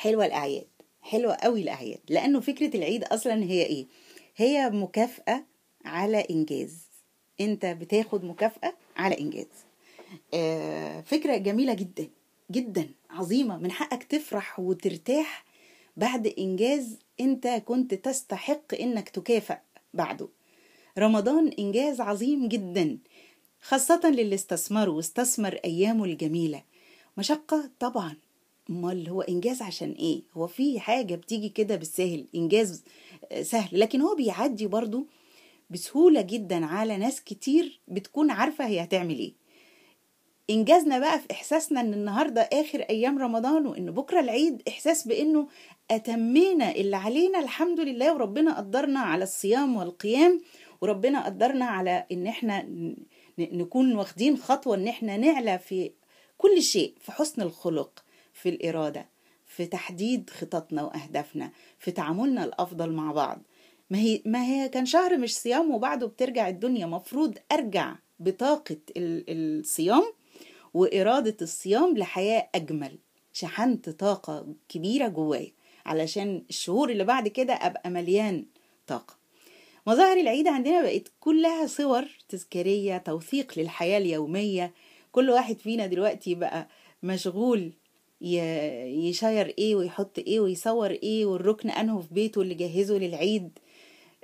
حلوة الأعياد حلوة قوي الأعياد لأنه فكرة العيد أصلا هي إيه هي مكافأة على إنجاز أنت بتاخد مكافأة على إنجاز آه، فكرة جميلة جدا جدا عظيمة من حقك تفرح وترتاح بعد إنجاز أنت كنت تستحق إنك تكافأ بعده رمضان إنجاز عظيم جدا خاصة للي استثمر واستثمر أيامه الجميلة مشقة طبعا امال هو انجاز عشان ايه هو في حاجه بتيجي كده بالسهل انجاز آه، سهل لكن هو بيعدي برضو بسهوله جدا على ناس كتير بتكون عارفه هي هتعمل ايه انجازنا بقى في احساسنا ان النهارده اخر ايام رمضان وان بكره العيد احساس بانه اتمينا اللي علينا الحمد لله وربنا قدرنا على الصيام والقيام وربنا قدرنا على ان احنا نكون واخدين خطوه ان احنا نعلى في كل شيء في حسن الخلق في الإرادة في تحديد خططنا وأهدافنا في تعاملنا الأفضل مع بعض ما هي, ما هي كان شهر مش صيام وبعده بترجع الدنيا مفروض أرجع بطاقة الصيام وإرادة الصيام لحياة أجمل شحنت طاقة كبيرة جوايا علشان الشهور اللي بعد كده أبقى مليان طاقة مظاهر العيد عندنا بقت كلها صور تذكارية توثيق للحياة اليومية كل واحد فينا دلوقتي بقى مشغول يشير ايه ويحط ايه ويصور ايه والركن انه في بيته اللي جهزه للعيد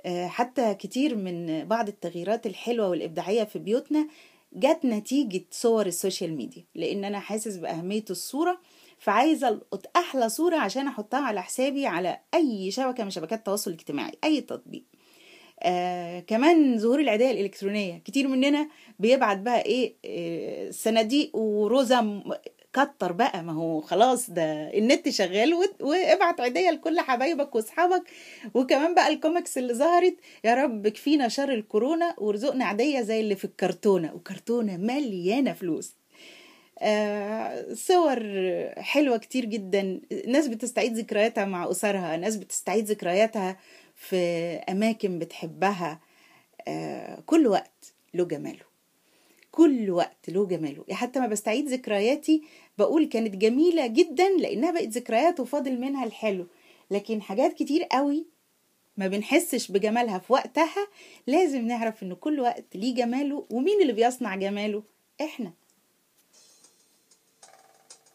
آه، حتى كتير من بعض التغييرات الحلوة والإبداعية في بيوتنا جت نتيجة صور السوشيال ميديا لأن أنا حاسس بأهمية الصورة فعايزة ألقط أحلى صورة عشان أحطها على حسابي على أي شبكة من شبكات التواصل الاجتماعي أي تطبيق آه كمان ظهور العيديه الإلكترونية كتير مننا بيبعت بقى إيه, إيه صناديق ورزم كتر بقى ما هو خلاص ده النت شغال وابعت عيديه لكل حبايبك واصحابك وكمان بقى الكوميكس اللي ظهرت يا رب كفينا شر الكورونا وارزقنا عيديه زي اللي في الكرتونه وكرتونه مليانه فلوس آه صور حلوة كتير جدا ناس بتستعيد ذكرياتها مع أسرها ناس بتستعيد ذكرياتها في أماكن بتحبها آه كل وقت له جماله كل وقت له جماله يعني حتى ما بستعيد ذكرياتي بقول كانت جميلة جدا لأنها بقت ذكريات وفاضل منها الحلو لكن حاجات كتير قوي ما بنحسش بجمالها في وقتها لازم نعرف ان كل وقت ليه جماله ومين اللي بيصنع جماله احنا